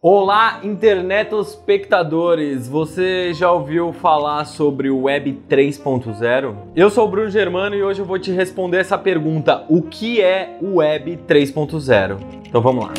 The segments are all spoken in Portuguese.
Olá, espectadores! Você já ouviu falar sobre o Web 3.0? Eu sou o Bruno Germano e hoje eu vou te responder essa pergunta: o que é o Web 3.0? Então vamos lá.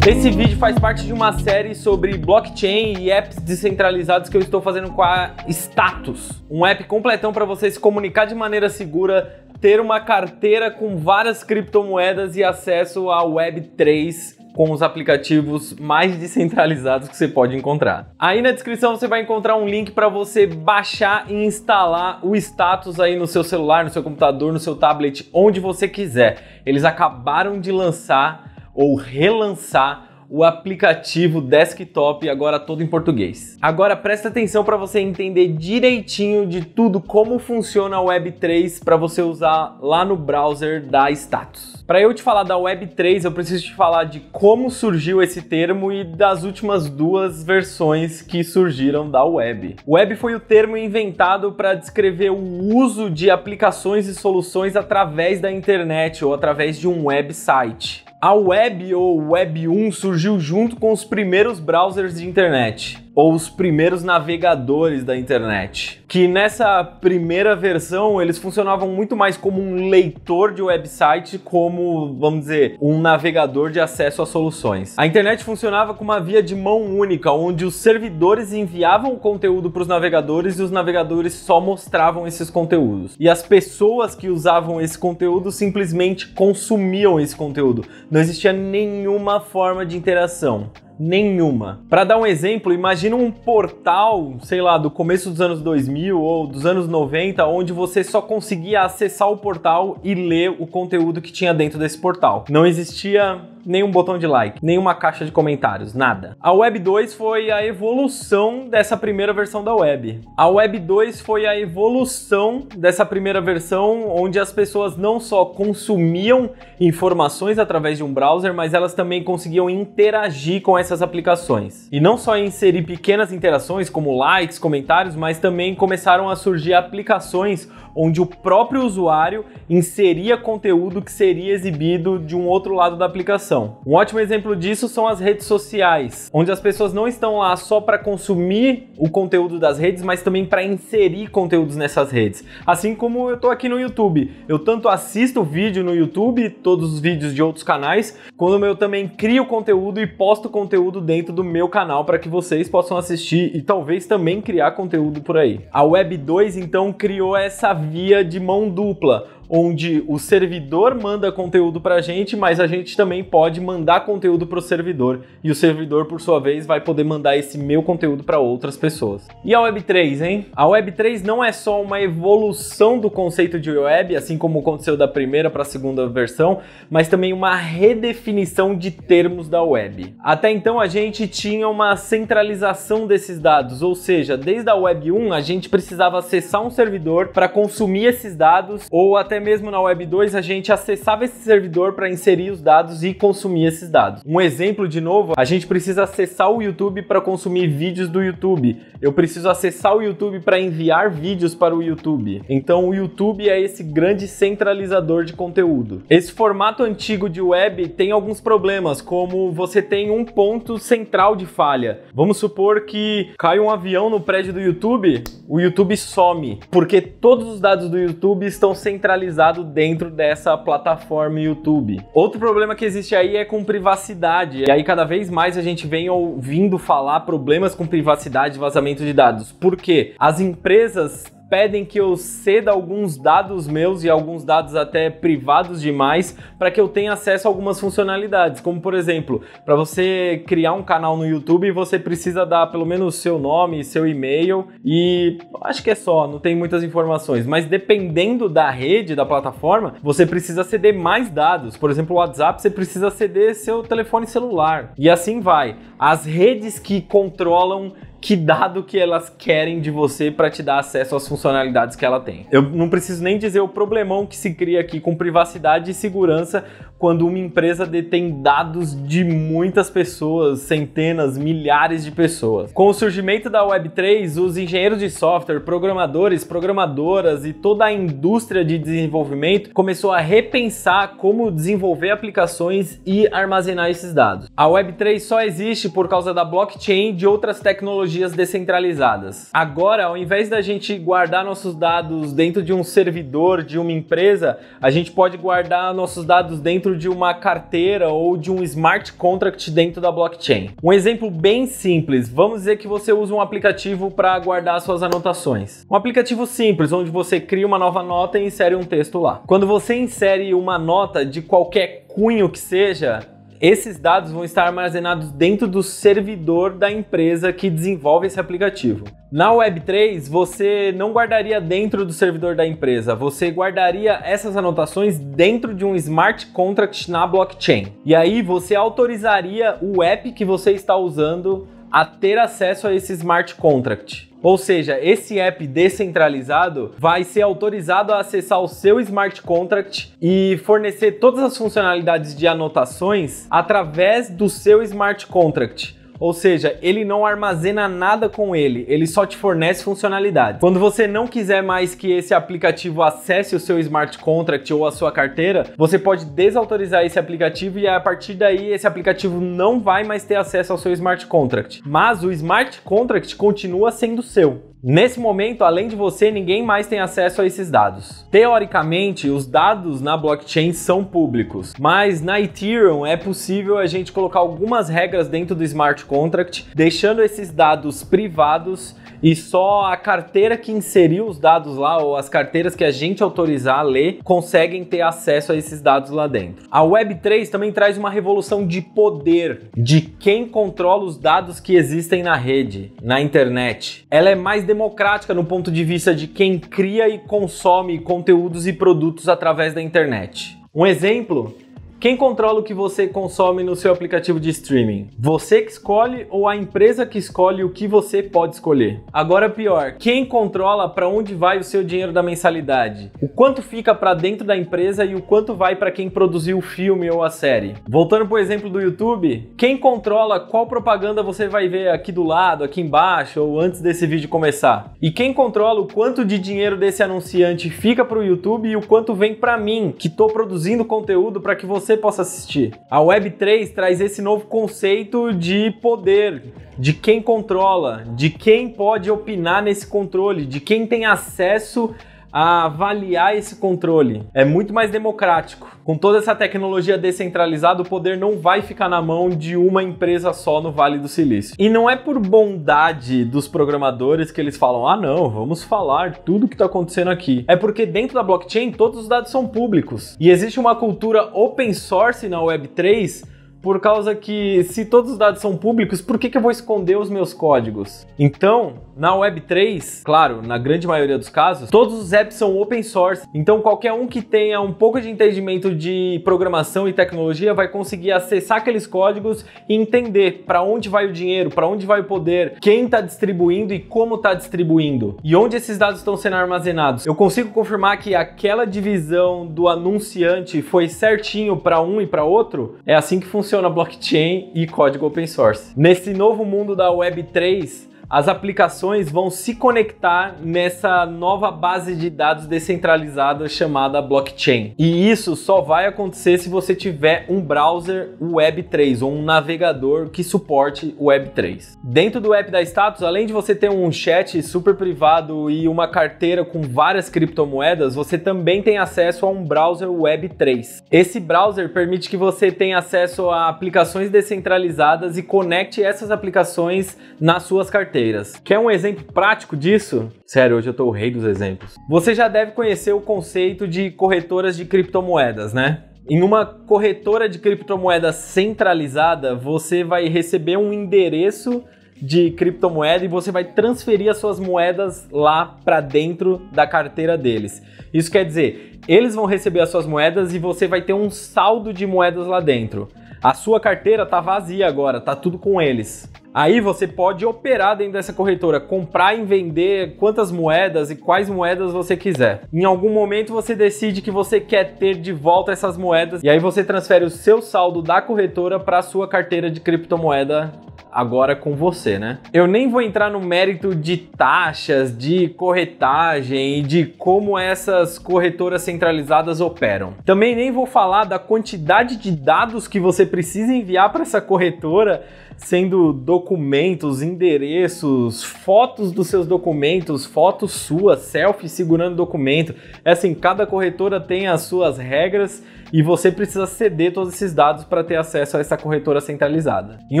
Esse vídeo faz parte de uma série sobre blockchain e apps descentralizados que eu estou fazendo com a Status, um app completão para você se comunicar de maneira segura, ter uma carteira com várias criptomoedas e acesso à Web 3 com os aplicativos mais descentralizados que você pode encontrar. Aí na descrição você vai encontrar um link para você baixar e instalar o status aí no seu celular, no seu computador, no seu tablet, onde você quiser. Eles acabaram de lançar ou relançar o aplicativo desktop agora todo em português. Agora presta atenção para você entender direitinho de tudo como funciona a Web3 para você usar lá no browser da Status. Para eu te falar da Web3, eu preciso te falar de como surgiu esse termo e das últimas duas versões que surgiram da web. Web foi o termo inventado para descrever o uso de aplicações e soluções através da internet ou através de um website. A web ou Web 1 surgiu junto com os primeiros browsers de internet ou os primeiros navegadores da internet, que nessa primeira versão eles funcionavam muito mais como um leitor de website, como, vamos dizer, um navegador de acesso a soluções. A internet funcionava como uma via de mão única, onde os servidores enviavam o conteúdo para os navegadores e os navegadores só mostravam esses conteúdos. E as pessoas que usavam esse conteúdo simplesmente consumiam esse conteúdo. Não existia nenhuma forma de interação nenhuma. Para dar um exemplo, imagina um portal, sei lá, do começo dos anos 2000 ou dos anos 90, onde você só conseguia acessar o portal e ler o conteúdo que tinha dentro desse portal. Não existia nenhum botão de like, nenhuma caixa de comentários, nada. A Web 2 foi a evolução dessa primeira versão da Web. A Web 2 foi a evolução dessa primeira versão onde as pessoas não só consumiam informações através de um browser, mas elas também conseguiam interagir com essas aplicações. E não só inserir pequenas interações como likes, comentários, mas também começaram a surgir aplicações onde o próprio usuário inseria conteúdo que seria exibido de um outro lado da aplicação. Um ótimo exemplo disso são as redes sociais, onde as pessoas não estão lá só para consumir o conteúdo das redes, mas também para inserir conteúdos nessas redes. Assim como eu estou aqui no YouTube, eu tanto assisto vídeo no YouTube, todos os vídeos de outros canais, quanto eu também crio conteúdo e posto conteúdo dentro do meu canal para que vocês possam assistir e talvez também criar conteúdo por aí. A Web 2 então criou essa via de mão dupla onde o servidor manda conteúdo para a gente, mas a gente também pode mandar conteúdo para o servidor e o servidor, por sua vez, vai poder mandar esse meu conteúdo para outras pessoas. E a Web3, hein? A Web3 não é só uma evolução do conceito de web, assim como aconteceu da primeira para a segunda versão, mas também uma redefinição de termos da web. Até então a gente tinha uma centralização desses dados, ou seja, desde a Web 1 a gente precisava acessar um servidor para consumir esses dados ou até mesmo na Web 2 a gente acessava esse servidor para inserir os dados e consumir esses dados. Um exemplo de novo, a gente precisa acessar o YouTube para consumir vídeos do YouTube. Eu preciso acessar o YouTube para enviar vídeos para o YouTube. Então o YouTube é esse grande centralizador de conteúdo. Esse formato antigo de web tem alguns problemas, como você tem um ponto central de falha. Vamos supor que cai um avião no prédio do YouTube, o YouTube some, porque todos os dados do YouTube estão centralizados localizado dentro dessa plataforma YouTube. Outro problema que existe aí é com privacidade. E aí cada vez mais a gente vem ouvindo falar problemas com privacidade e vazamento de dados. Por quê? As empresas pedem que eu ceda alguns dados meus e alguns dados até privados demais para que eu tenha acesso a algumas funcionalidades, como por exemplo, para você criar um canal no YouTube, você precisa dar pelo menos seu nome, seu e-mail e acho que é só, não tem muitas informações, mas dependendo da rede, da plataforma, você precisa ceder mais dados. Por exemplo, o WhatsApp, você precisa ceder seu telefone celular. E assim vai. As redes que controlam que dado que elas querem de você para te dar acesso às funcionalidades que ela tem. Eu não preciso nem dizer o problemão que se cria aqui com privacidade e segurança quando uma empresa detém dados de muitas pessoas, centenas, milhares de pessoas. Com o surgimento da Web3, os engenheiros de software, programadores, programadoras e toda a indústria de desenvolvimento começou a repensar como desenvolver aplicações e armazenar esses dados. A Web3 só existe por causa da blockchain e de outras tecnologias tecnologias descentralizadas. Agora, ao invés da gente guardar nossos dados dentro de um servidor de uma empresa, a gente pode guardar nossos dados dentro de uma carteira ou de um smart contract dentro da blockchain. Um exemplo bem simples, vamos dizer que você usa um aplicativo para guardar suas anotações. Um aplicativo simples onde você cria uma nova nota e insere um texto lá. Quando você insere uma nota de qualquer cunho que seja, esses dados vão estar armazenados dentro do servidor da empresa que desenvolve esse aplicativo. Na Web3, você não guardaria dentro do servidor da empresa, você guardaria essas anotações dentro de um smart contract na blockchain. E aí você autorizaria o app que você está usando a ter acesso a esse smart contract. Ou seja, esse app descentralizado vai ser autorizado a acessar o seu smart contract e fornecer todas as funcionalidades de anotações através do seu smart contract ou seja, ele não armazena nada com ele, ele só te fornece funcionalidade. Quando você não quiser mais que esse aplicativo acesse o seu smart contract ou a sua carteira, você pode desautorizar esse aplicativo e a partir daí esse aplicativo não vai mais ter acesso ao seu smart contract. Mas o smart contract continua sendo seu. Nesse momento, além de você, ninguém mais tem acesso a esses dados. Teoricamente, os dados na blockchain são públicos, mas na Ethereum é possível a gente colocar algumas regras dentro do smart contract, deixando esses dados privados e só a carteira que inseriu os dados lá ou as carteiras que a gente autorizar a ler conseguem ter acesso a esses dados lá dentro. A Web3 também traz uma revolução de poder, de quem controla os dados que existem na rede, na internet. Ela é mais democrática no ponto de vista de quem cria e consome conteúdos e produtos através da internet. Um exemplo quem controla o que você consome no seu aplicativo de streaming? Você que escolhe ou a empresa que escolhe o que você pode escolher? Agora pior, quem controla para onde vai o seu dinheiro da mensalidade? O quanto fica para dentro da empresa e o quanto vai para quem produziu o filme ou a série? Voltando para o exemplo do YouTube, quem controla qual propaganda você vai ver aqui do lado, aqui embaixo ou antes desse vídeo começar? E quem controla o quanto de dinheiro desse anunciante fica para o YouTube e o quanto vem para mim, que estou produzindo conteúdo para que você você possa assistir. A Web3 traz esse novo conceito de poder, de quem controla, de quem pode opinar nesse controle, de quem tem acesso a avaliar esse controle. É muito mais democrático. Com toda essa tecnologia descentralizada, o poder não vai ficar na mão de uma empresa só no Vale do Silício. E não é por bondade dos programadores que eles falam: ah, não, vamos falar tudo que está acontecendo aqui. É porque dentro da blockchain todos os dados são públicos. E existe uma cultura open source na Web3 por causa que se todos os dados são públicos, por que, que eu vou esconder os meus códigos? Então, na Web3, claro, na grande maioria dos casos, todos os apps são open source. Então qualquer um que tenha um pouco de entendimento de programação e tecnologia vai conseguir acessar aqueles códigos e entender para onde vai o dinheiro, para onde vai o poder, quem está distribuindo e como está distribuindo e onde esses dados estão sendo armazenados. Eu consigo confirmar que aquela divisão do anunciante foi certinho para um e para outro. É assim que funciona blockchain e código open source. Nesse novo mundo da Web3, as aplicações vão se conectar nessa nova base de dados descentralizada chamada blockchain. E isso só vai acontecer se você tiver um browser Web3 ou um navegador que suporte Web3. Dentro do app da Status, além de você ter um chat super privado e uma carteira com várias criptomoedas, você também tem acesso a um browser Web3. Esse browser permite que você tenha acesso a aplicações descentralizadas e conecte essas aplicações nas suas carteiras carteiras. Quer um exemplo prático disso? Sério, hoje eu tô o rei dos exemplos. Você já deve conhecer o conceito de corretoras de criptomoedas, né? Em uma corretora de criptomoedas centralizada, você vai receber um endereço de criptomoeda e você vai transferir as suas moedas lá para dentro da carteira deles. Isso quer dizer, eles vão receber as suas moedas e você vai ter um saldo de moedas lá dentro. A sua carteira tá vazia agora, tá tudo com eles. Aí você pode operar dentro dessa corretora, comprar e vender quantas moedas e quais moedas você quiser. Em algum momento você decide que você quer ter de volta essas moedas e aí você transfere o seu saldo da corretora para a sua carteira de criptomoeda agora com você, né? Eu nem vou entrar no mérito de taxas, de corretagem e de como essas corretoras centralizadas operam. Também nem vou falar da quantidade de dados que você precisa enviar para essa corretora sendo documentos, endereços, fotos dos seus documentos, fotos suas, selfie segurando documento. É assim, cada corretora tem as suas regras e você precisa ceder todos esses dados para ter acesso a essa corretora centralizada. Em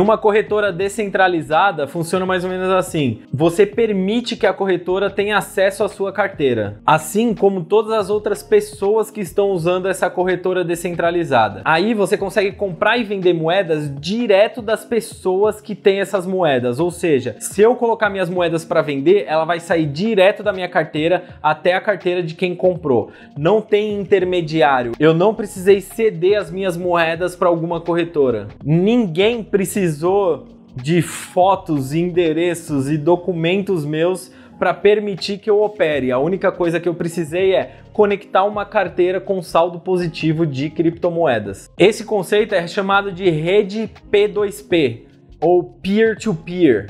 uma corretora descentralizada, funciona mais ou menos assim: você permite que a corretora tenha acesso à sua carteira, assim como todas as outras pessoas que estão usando essa corretora descentralizada. Aí você consegue comprar e vender moedas direto das pessoas que têm essas moedas, ou seja, se eu colocar minhas moedas para vender, ela vai sair direto da minha carteira até a carteira de quem comprou. Não tem intermediário. Eu não preciso precisei ceder as minhas moedas para alguma corretora. Ninguém precisou de fotos, endereços e documentos meus para permitir que eu opere. A única coisa que eu precisei é conectar uma carteira com saldo positivo de criptomoedas. Esse conceito é chamado de rede P2P ou peer-to-peer. peer to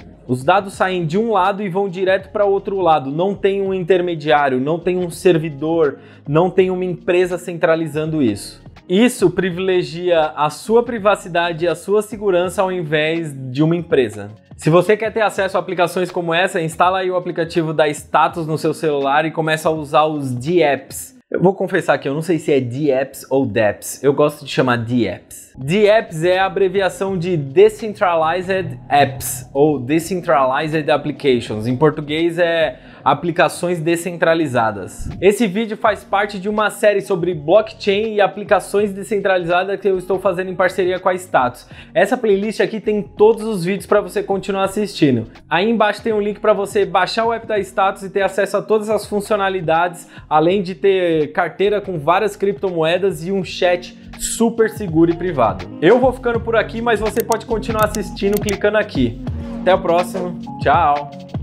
peer os dados saem de um lado e vão direto para outro lado. Não tem um intermediário, não tem um servidor, não tem uma empresa centralizando isso. Isso privilegia a sua privacidade e a sua segurança ao invés de uma empresa. Se você quer ter acesso a aplicações como essa, instala aí o aplicativo da Status no seu celular e começa a usar os D-Apps. Eu vou confessar que eu não sei se é DApps ou DApps. Eu gosto de chamar DApps. DApps é a abreviação de Decentralized Apps ou Decentralized Applications. Em português é aplicações descentralizadas. Esse vídeo faz parte de uma série sobre blockchain e aplicações descentralizadas que eu estou fazendo em parceria com a Status. Essa playlist aqui tem todos os vídeos para você continuar assistindo. Aí embaixo tem um link para você baixar o app da Status e ter acesso a todas as funcionalidades, além de ter carteira com várias criptomoedas e um chat super seguro e privado. Eu vou ficando por aqui, mas você pode continuar assistindo clicando aqui. Até o próximo, tchau!